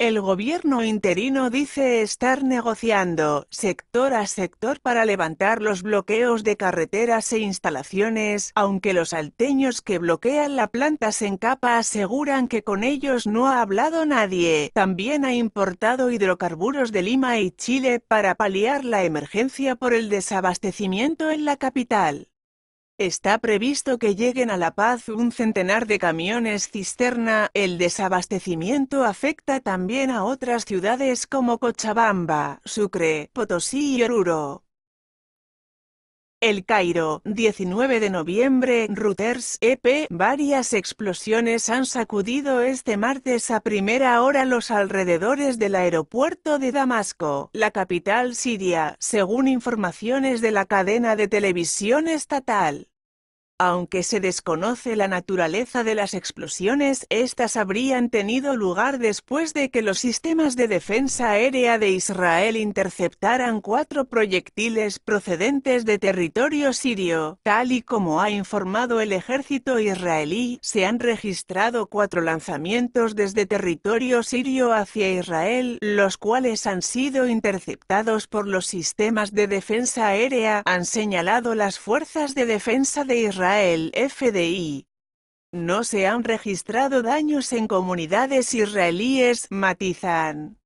El gobierno interino dice estar negociando, sector a sector, para levantar los bloqueos de carreteras e instalaciones, aunque los alteños que bloquean la planta Sencapa aseguran que con ellos no ha hablado nadie. También ha importado hidrocarburos de Lima y Chile para paliar la emergencia por el desabastecimiento en la capital. Está previsto que lleguen a La Paz un centenar de camiones cisterna. El desabastecimiento afecta también a otras ciudades como Cochabamba, Sucre, Potosí y Oruro. El Cairo, 19 de noviembre, Reuters, EP. Varias explosiones han sacudido este martes a primera hora los alrededores del aeropuerto de Damasco, la capital siria, según informaciones de la cadena de televisión estatal. Aunque se desconoce la naturaleza de las explosiones, estas habrían tenido lugar después de que los sistemas de defensa aérea de Israel interceptaran cuatro proyectiles procedentes de territorio sirio. Tal y como ha informado el ejército israelí, se han registrado cuatro lanzamientos desde territorio sirio hacia Israel, los cuales han sido interceptados por los sistemas de defensa aérea, han señalado las fuerzas de defensa de Israel el FDI. No se han registrado daños en comunidades israelíes, matizan.